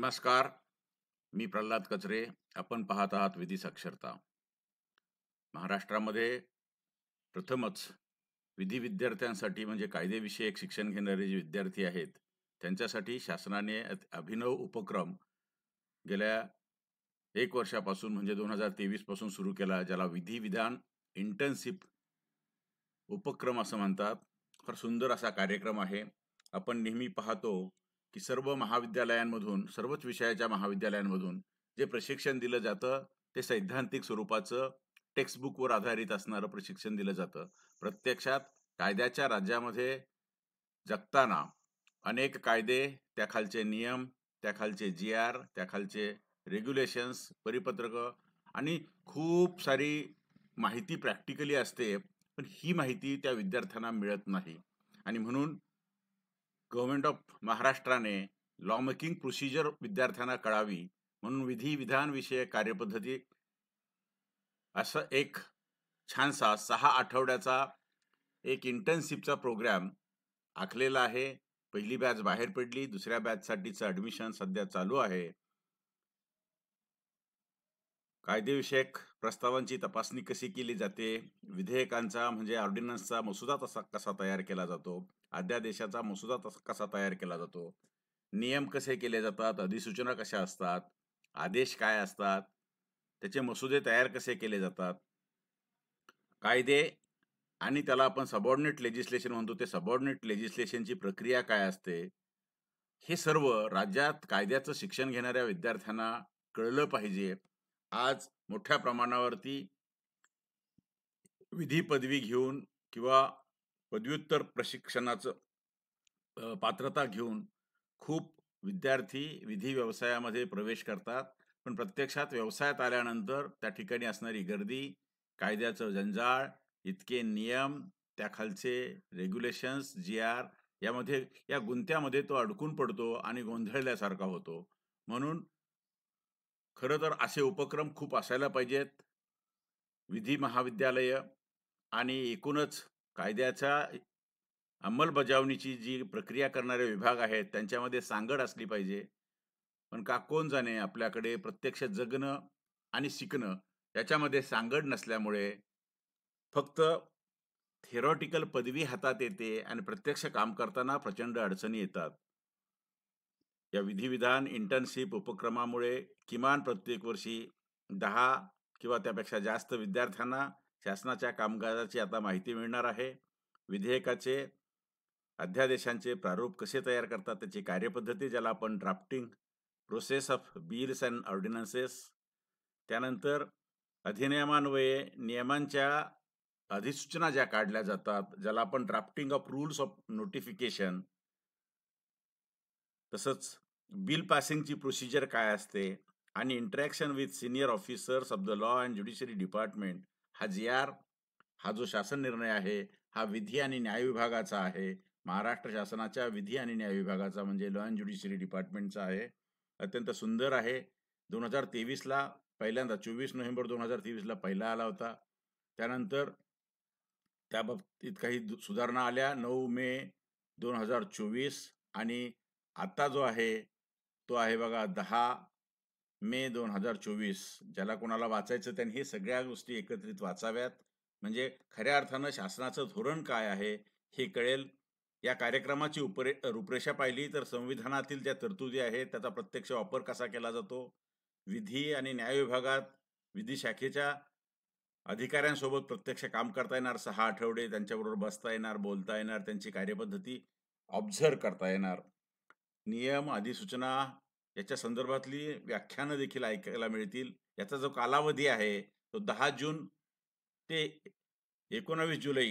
नमस्कार मी प्रल्हाद कचरे आपण पाहत आहात विधी साक्षरता महाराष्ट्रामध्ये प्रथमच विधी विद्यार्थ्यांसाठी म्हणजे कायदेविषयक शिक्षण घेणारे जे विद्यार्थी आहेत त्यांच्यासाठी शासनाने अभिनव उपक्रम गेल्या एक वर्षापासून म्हणजे दोन हजार तेवीसपासून सुरू केला ज्याला विधी विधान इंटर्नशिप उपक्रम असं म्हणतात फार सुंदर असा कार्यक्रम आहे आपण नेहमी पाहतो की सर्व महाविद्यालयांमधून सर्वच विषयाच्या महाविद्यालयांमधून जे प्रशिक्षण दिलं जातं ते सैद्धांतिक स्वरूपाचं टेक्स्टबुकवर आधारित असणारं प्रशिक्षण दिलं जातं प्रत्यक्षात कायद्याच्या राज्यामध्ये जगताना अनेक कायदे त्याखालचे नियम त्याखालचे जी आर त्याखालचे रेग्युलेशन्स परिपत्रकं आणि खूप सारी माहिती प्रॅक्टिकली असते पण ही माहिती त्या विद्यार्थ्यांना मिळत नाही आणि म्हणून गव्हर्नमेंट ऑफ महाराष्ट्राने लॉ मेकिंग प्रोसिजर विद्यार्थ्यांना कळावी म्हणून विधी विधान विषय कार्यपद्धती असं एक छानसा सहा आठवड्याचा एक इंटर्नशिपचा प्रोग्रॅम आखलेला आहे पहिली बॅच बाहेर पडली दुसऱ्या बॅचसाठीचं ॲडमिशन सध्या चालू आहे कायदेविषयक प्रस्तावांची तपासणी कशी केली जाते विधेयकांचा म्हणजे ऑर्डिनन्सचा मसुदा तसा कसा तयार केला जातो अध्यादेशाचा मसुदा कसा तयार केला जातो नियम कसे केले जातात अधिसूचना कशा असतात आदेश काय असतात त्याचे मसुदे तयार कसे केले जातात कायदे आणि त्याला आपण सबॉर्डिनेट लेजिस्लेशन म्हणतो ते सबॉर्डिनेट लेजिस्लेशनची प्रक्रिया काय असते हे सर्व राज्यात कायद्याचं शिक्षण घेणाऱ्या विद्यार्थ्यांना कळलं पाहिजे आज मोठ्या प्रमाणावरती विधी पदवी घेऊन किंवा पदव्युत्तर प्रशिक्षणाचं पात्रता घेऊन खूप विद्यार्थी विधी व्यवसायामध्ये प्रवेश करतात पण प्रत्यक्षात व्यवसायात आल्यानंतर त्या ठिकाणी असणारी गर्दी कायद्याचं जंजाळ इतके नियम त्या खालचे रेग्युलेशन्स जी आर यामध्ये या गुंत्यामध्ये तो अडकून पडतो आणि गोंधळल्यासारखा होतो म्हणून खरं तर असे उपक्रम खूप असायला पाहिजेत विधी महाविद्यालय आणि एकूणच कायद्याचा अंमलबजावणीची जी प्रक्रिया करणारे विभाग आहेत त्यांच्यामध्ये सांगड असली पाहिजे पण का कोण जाणे आपल्याकडे प्रत्यक्ष जगणं आणि शिकणं त्याच्यामध्ये सांगड नसल्यामुळे फक्त थेरॉटिकल पदवी हातात येते आणि प्रत्यक्ष काम करताना प्रचंड अडचणी येतात या विधिविधान इंटर्नशिप उपक्रमामुळे किमान प्रत्येक वर्षी दहा किंवा त्यापेक्षा जास्त विद्यार्थ्यांना शासनाच्या कामकाजाची आता माहिती मिळणार आहे विधेयकाचे अध्यादेशांचे प्रारूप कसे तयार करतात त्याची कार्यपद्धती ज्याला आपण drafting process of bills and ordinances त्यानंतर अधिनियमान्वये नियमांच्या अधिसूचना ज्या काढल्या जातात ज्याला आपण drafting of rules of notification तसंच बिल पासिंगची प्रोसिजर काय असते आणि interaction with senior officers of the law and judiciary department हा जी आर हा जो शासन निर्णय आहे हा विधी आणि न्याय विभागाचा आहे महाराष्ट्र शासनाच्या विधी आणि न्याय विभागाचा म्हणजे लॉ अँड ज्युडिशरी डिपार्टमेंटचा आहे अत्यंत सुंदर आहे दोन हजार तेवीसला पहिल्यांदा चोवीस नोव्हेंबर दोन हजार तेवीसला पहिला आला होता त्यानंतर त्या बाबतीत काही सुधारणा आल्या नऊ मे दोन हजार चोवीस आणि आता जो आहे तो आहे बघा दहा मे दोन हजार चोवीस ज्याला कोणाला वाचायचं त्यांनी हे सगळ्या गोष्टी एकत्रित वाचाव्यात म्हणजे खऱ्या अर्थानं शासनाचं धोरण काय आहे हे कळेल या कार्यक्रमाची उपरे रूपरेषा पाहिली तर संविधानातील ज्या तरतुदी आहेत त्याचा प्रत्यक्ष वापर कसा केला जातो विधी आणि न्याय विभागात विधी शाखेच्या अधिकाऱ्यांसोबत प्रत्यक्ष काम करता येणार सहा आठवडे त्यांच्याबरोबर बसता येणार बोलता येणार त्यांची कार्यपद्धती ऑब्झर्व करता येणार नियम अधिसूचना याच्या संदर्भातली व्याख्यानं देखील ऐकायला मिळतील याचा जो कालावधी आहे तो दहा जून ते एकोणावीस जुलै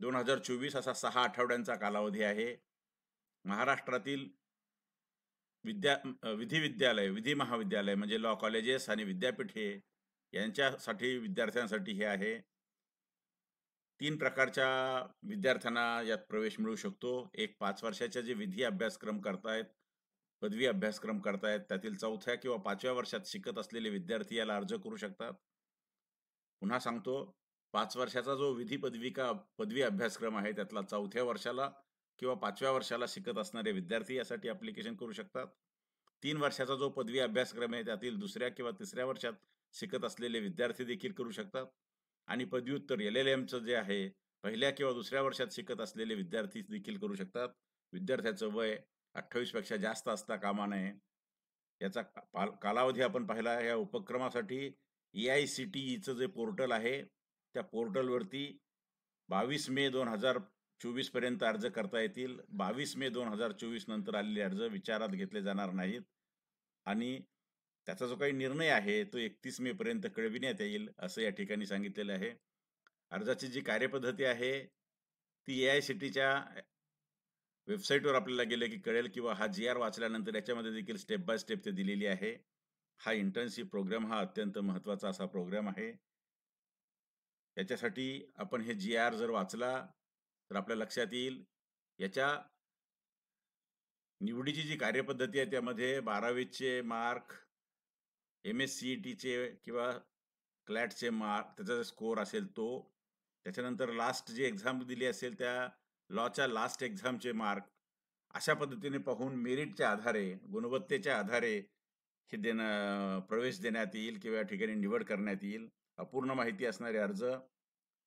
दोन हजार चोवीस असा सहा आठवड्यांचा कालावधी आहे महाराष्ट्रातील विद्या विधी विद्यालय विधी महाविद्यालय म्हणजे लॉ कॉलेजेस आणि विद्यापीठे यांच्यासाठी विद्यार्थ्यांसाठी हे आहे तीन प्रकारच्या विद्यार्थ्यांना यात प्रवेश मिळू शकतो एक पाच वर्षाच्या जे विधी अभ्यासक्रम करतायत पदवी अभ्यासक्रम करतायत त्यातील चौथ्या किंवा पाचव्या वर्षात शिकत असलेले विद्यार्थी याला अर्ज करू शकतात पुन्हा सांगतो पाच वर्षाचा जो विधी पदविका पदवी अभ्यासक्रम आहे त्यातला चौथ्या वर्षाला किंवा पाचव्या वर्षाला शिकत असणारे विद्यार्थी यासाठी अप्लिकेशन करू शकतात तीन वर्षाचा जो पदवी अभ्यासक्रम आहे त्यातील दुसऱ्या किंवा तिसऱ्या वर्षात शिकत असलेले विद्यार्थी देखील करू शकतात आणि पदव्युत्तर एल एल एमचं जे आहे पहिल्या किंवा दुसऱ्या वर्षात शिकत असलेले विद्यार्थी देखील करू शकतात विद्यार्थ्याचं वय अठ्ठावीसपेक्षा जास्त असता कामा नये याचा पाल कालावधी आपण पाहिला या उपक्रमासाठी ए आय सी टी ईचं जे पोर्टल आहे त्या पोर्टलवरती बावीस मे दोन हजार चोवीसपर्यंत अर्ज करता येतील बावीस मे दोन हजार चोवीस नंतर आलेले अर्ज विचारात घेतले जाणार नाहीत आणि त्याचा जो काही निर्णय आहे तो एकतीस मे पर्यंत कळविण्यात येईल असं या ठिकाणी सांगितलेलं आहे अर्जाची जी कार्यपद्धती आहे ती ए आय सी टीच्या वेबसाईटवर आपल्याला गेलं की कळेल किंवा हा जी आर वाचल्यानंतर याच्यामध्ये देखील स्टेप बाय स्टेप ते दिलेली आहे हा इंटर्नशिप प्रोग्राम हा अत्यंत महत्त्वाचा असा प्रोग्राम आहे याच्यासाठी आपण हे जी आर जर वाचला तर आपल्या लक्षात येईल याच्या निवडीची जी कार्यपद्धती आहे त्यामध्ये बारावीचे mark M S C E टीचे किंवा क्लॅटचे मार्क त्याचा जो स्कोर असेल तो त्याच्यानंतर लास्ट जी एक्झाम दिली असेल त्या लॉच्या लास्ट एक्झामचे मार्क अशा पद्धतीने पाहून मेरिटच्या आधारे गुणवत्तेच्या आधारे हे देणं प्रवेश देण्यात येईल किंवा या ठिकाणी निवड करण्यात येईल अपूर्ण माहिती असणारे अर्ज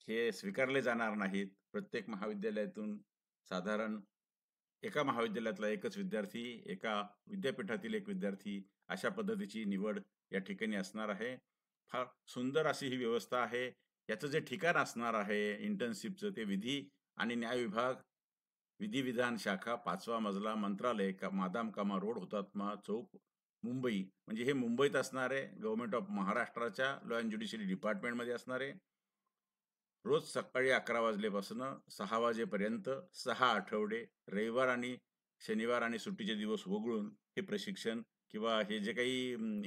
हे स्वीकारले जाणार नाहीत प्रत्येक महाविद्यालयातून साधारण एका महाविद्यालयातला एकच विद्यार्थी एका विद्यापीठातील एक विद्यार्थी अशा पद्धतीची निवड या ठिकाणी असणार आहे फार सुंदर अशी ही व्यवस्था आहे याचं जे ठिकाण असणार आहे इंटर्नशिपचं ते विधी आणि न्याय विभाग विधान शाखा पाचवा मजला मंत्रालय का मादाम कामा रोड हुतात्मा चौक मुंबई म्हणजे हे मुंबईत असणारे गव्हर्नमेंट ऑफ महाराष्ट्राच्या लॉ अँड ज्युडिशरी डिपार्टमेंटमध्ये असणारे रोज सकाळी अकरा वाजल्यापासून सहा वाजेपर्यंत सहा आठवडे रविवार आणि शनिवार आणि सुट्टीचे दिवस वगळून हे प्रशिक्षण किंवा हे जे काही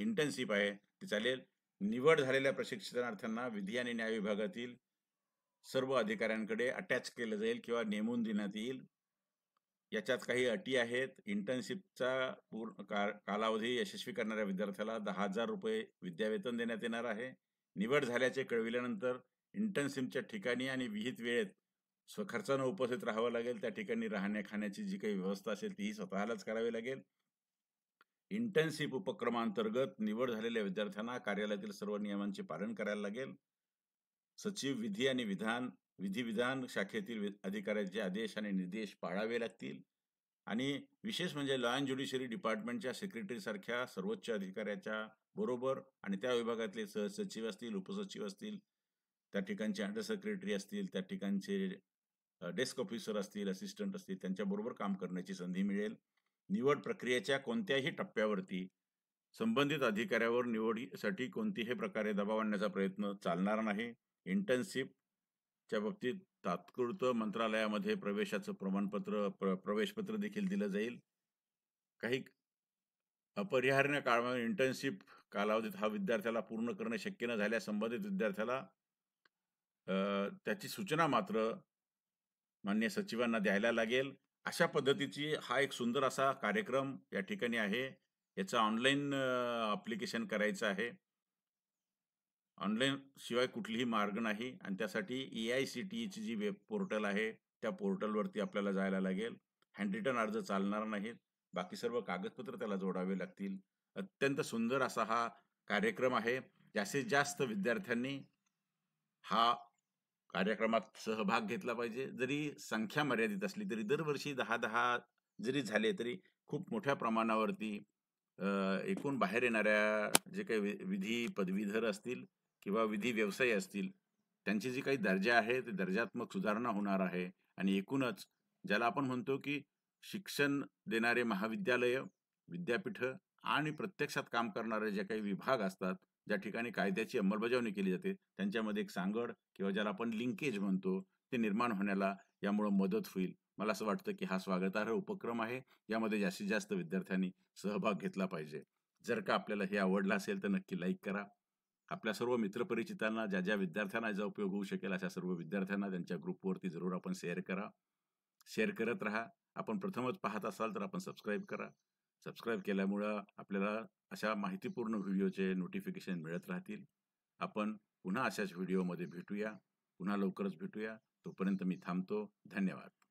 इंटर्नशिप आहे ते चालेल निवड झालेल्या प्रशिक्षणार्थ्यांना विधी आणि न्याय विभागातील सर्व अधिकाऱ्यांकडे अटॅच केलं जाईल किंवा नेमून देण्यात येईल याच्यात काही अटी आहेत इंटर्नशिपचा पूर्ण का कालावधी यशस्वी करणाऱ्या विद्यार्थ्याला दहा हजार रुपये विद्यावेतन देण्यात येणार आहे निवड झाल्याचे कळविल्यानंतर इंटर्नशिपच्या ठिकाणी आणि विहित वेळेत स्वखर्चानं उपस्थित राहावं लागेल त्या ठिकाणी राहण्या खाण्याची जी काही व्यवस्था असेल तीही स्वतःलाच करावी लागेल इंटर्नशिप उपक्रमांतर्गत निवड झालेल्या विद्यार्थ्यांना कार्यालयातील सर्व नियमांचे पालन करायला लागेल सचिव विधी आणि विधान विधी विधान शाखेतील अधिकाऱ्यांचे आदेश आणि निर्देश पाळावे लागतील आणि विशेष म्हणजे लॉ अँड ज्युडिशरी डिपार्टमेंटच्या सेक्रेटरीसारख्या सर्वोच्च अधिकाऱ्याच्या बरोबर आणि त्या विभागातले सचिव असतील उपसचिव असतील त्या ठिकाणचे अंडर सेक्रेटरी असतील त्या ठिकाणचे डेस्क ऑफिसर असतील असिस्टंट असतील त्यांच्याबरोबर काम करण्याची संधी मिळेल निवड प्रक्रियेच्या कोणत्याही टप्प्यावरती संबंधित अधिकाऱ्यावर निवडीसाठी कोणतीही प्रकारे दबाव आणण्याचा प्रयत्न चालणार नाही इंटर्नशिपच्या बाबतीत तात्पुरतं मंत्रालयामध्ये प्रवेशाचं प्रमाणपत्र प्र प्रवेशपत्र देखील दिलं जाईल काही अपरिहार्य काळामध्ये इंटर्नशिप कालावधीत हा विद्यार्थ्याला पूर्ण करणे शक्य न झाल्या संबंधित विद्यार्थ्याला त्याची सूचना मात्र मान्य सचिवांना द्यायला लागेल अशा पद्धतीची हा एक सुंदर असा कार्यक्रम या ठिकाणी आहे याचं ऑनलाईन अप्लिकेशन करायचं आहे ऑनलाईन शिवाय कुठलीही मार्ग नाही आणि त्यासाठी ए आय सी टी ईची जी वेब पोर्टल आहे त्या पोर्टलवरती आपल्याला जायला लागेल हँडरिटन अर्ज चालणार नाहीत बाकी सर्व कागदपत्र त्याला जोडावे लागतील अत्यंत सुंदर असा हा कार्यक्रम आहे जास्तीत जास्त विद्यार्थ्यांनी हा कार्यक्रमात सहभाग घेतला पाहिजे जरी संख्या मर्यादित असली तरी दरवर्षी दहा दहा जरी झाले तरी खूप मोठ्या प्रमाणावरती एकूण बाहेर येणाऱ्या जे काही विधी पदवीधर असतील किंवा विधी व्यवसाय असतील त्यांची जी काही दर्जा आहे ते दर्जात्मक सुधारणा होणार आहे आणि एकूणच ज्याला आपण म्हणतो की शिक्षण देणारे महाविद्यालय विद्यापीठ आणि प्रत्यक्षात काम करणारे जे काही विभाग असतात ज्या ठिकाणी कायद्याची अंमलबजावणी केली जाते त्यांच्यामध्ये एक सांगड किंवा ज्याला आपण लिंकेज म्हणतो ते निर्माण होण्याला यामुळे मदत होईल मला असं वाटतं की हा स्वागतार्ह उपक्रम आहे यामध्ये जास्तीत जास्त विद्यार्थ्यांनी सहभाग घेतला पाहिजे जर का आपल्याला हे आवडलं असेल तर नक्की लाईक करा आपल्या सर्व मित्रपरिचितांना ज्या ज्या विद्यार्थ्यांना याचा उपयोग होऊ शकेल अशा सर्व विद्यार्थ्यांना त्यांच्या ग्रुपवरती जरूर आपण शेअर करा शेअर करत राहा आपण प्रथमच पाहत असाल तर आपण सबस्क्राईब करा सबस्क्राईब केल्यामुळं आपल्याला अशा माहितीपूर्ण व्हिडिओचे नोटिफिकेशन मिळत राहतील आपण पुन्हा अशाच व्हिडिओमध्ये भेटूया पुन्हा लवकरच भेटूया तोपर्यंत मी थांबतो धन्यवाद